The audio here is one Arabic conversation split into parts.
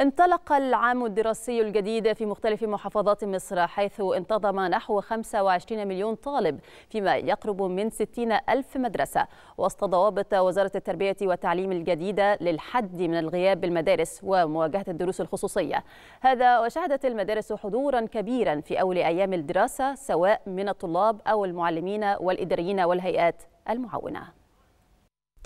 انطلق العام الدراسي الجديد في مختلف محافظات مصر حيث انتظم نحو 25 مليون طالب فيما يقرب من 60 ألف مدرسة وسط ضوابط وزارة التربية والتعليم الجديدة للحد من الغياب بالمدارس ومواجهة الدروس الخصوصية هذا وشهدت المدارس حضورا كبيرا في أول أيام الدراسة سواء من الطلاب أو المعلمين والإداريين والهيئات المعاونة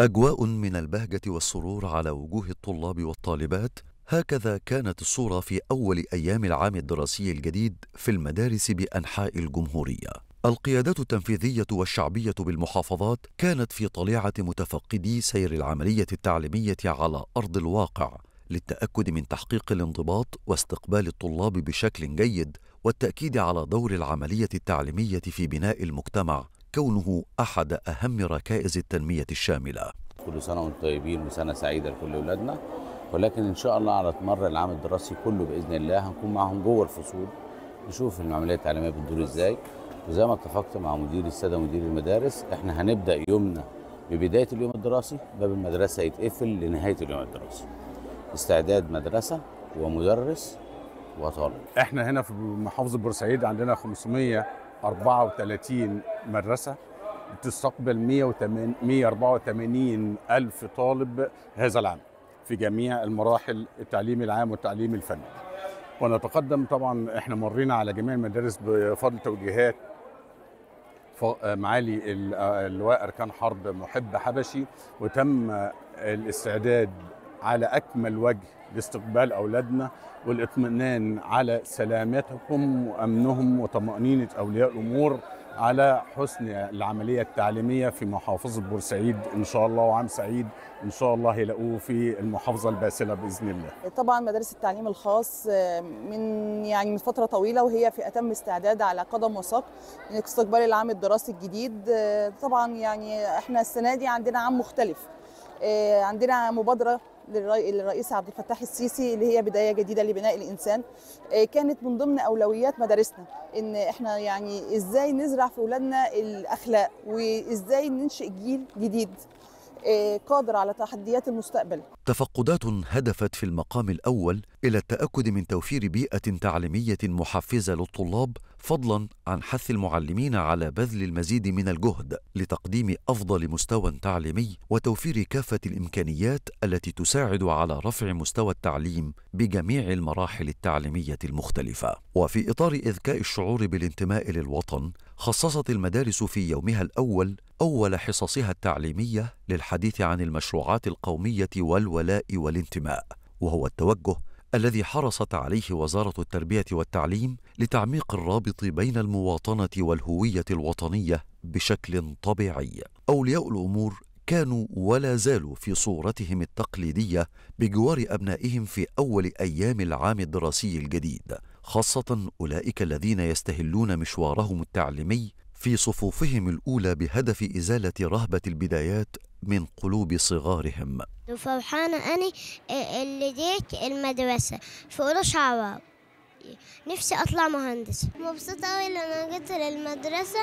أجواء من البهجة والسرور على وجوه الطلاب والطالبات هكذا كانت الصورة في أول أيام العام الدراسي الجديد في المدارس بأنحاء الجمهورية القيادات التنفيذية والشعبية بالمحافظات كانت في طليعة متفقدي سير العملية التعليمية على أرض الواقع للتأكد من تحقيق الانضباط واستقبال الطلاب بشكل جيد والتأكيد على دور العملية التعليمية في بناء المجتمع كونه أحد أهم ركائز التنمية الشاملة كل سنة وانتم طيبين وسنة سعيدة لكل أولادنا ولكن ان شاء الله على مر العام الدراسي كله باذن الله هنكون معهم جوه الفصول نشوف العمليه التعليميه بتدور ازاي وزي ما اتفقت مع مدير الساده مدير المدارس احنا هنبدا يومنا ببدايه اليوم الدراسي باب المدرسه يتقفل لنهايه اليوم الدراسي استعداد مدرسه ومدرس وطالب احنا هنا في محافظه بورسعيد عندنا 534 مدرسه تستقبل 184 الف طالب هذا العام في جميع المراحل التعليم العام والتعليم الفني ونتقدم طبعا احنا مرينا على جميع المدارس بفضل توجيهات معالي اللواء اركان حرب محب حبشي وتم الاستعداد على اكمل وجه لاستقبال اولادنا والاطمئنان على سلامتهم وامنهم وطمانينه اولياء الامور على حسن العملية التعليمية في محافظة بورسعيد إن شاء الله وعام سعيد إن شاء الله هيلاقوه في المحافظة الباسلة بإذن الله طبعا مدارس التعليم الخاص آه، من يعني من فترة طويلة وهي في أتم استعداد على قدم وساق استقبال العام الدراسي الجديد آه، طبعا يعني إحنا السنة دي عندنا عام مختلف آه، عندنا مبادرة للرئيس عبد الفتاح السيسي اللي هي بدايه جديده لبناء الانسان آه، كانت من ضمن اولويات مدارسنا ان احنا يعني ازاي نزرع في اولادنا الاخلاق وازاي ننشئ جيل جديد آه، قادر على تحديات المستقبل تفقدات هدفت في المقام الأول إلى التأكد من توفير بيئة تعليمية محفزة للطلاب فضلا عن حث المعلمين على بذل المزيد من الجهد لتقديم أفضل مستوى تعليمي وتوفير كافة الإمكانيات التي تساعد على رفع مستوى التعليم بجميع المراحل التعليمية المختلفة وفي إطار إذكاء الشعور بالانتماء للوطن خصصت المدارس في يومها الأول أول حصصها التعليمية للحديث عن المشروعات القومية والولاء والانتماء، وهو التوجه الذي حرصت عليه وزارة التربية والتعليم لتعميق الرابط بين المواطنة والهوية الوطنية بشكل طبيعي. أولياء الأمور كانوا ولا زالوا في صورتهم التقليدية بجوار أبنائهم في أول أيام العام الدراسي الجديد، خاصة أولئك الذين يستهلون مشوارهم التعليمي في صفوفهم الأولى بهدف إزالة رهبة البدايات من قلوب صغارهم وفرحانة أني اللي ديك المدرسة في أولى شعراء نفسي أطلع مهندس مبسوطة قوي لما جيت للمدرسة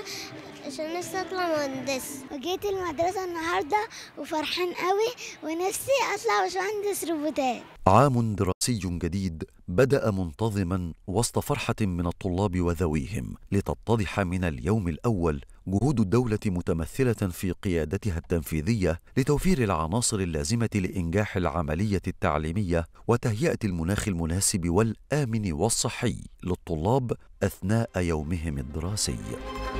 عشان نفسي أطلع مهندس وجيت المدرسة النهاردة وفرحان قوي ونفسي أطلع مهندس روبوتات عام دراسي جديد بدأ منتظما وسط فرحة من الطلاب وذويهم لتتضح من اليوم الأول جهود الدولة متمثلة في قيادتها التنفيذية لتوفير العناصر اللازمة لإنجاح العملية التعليمية وتهيئة المناخ المناسب والآمن والصحي للطلاب أثناء يومهم الدراسي.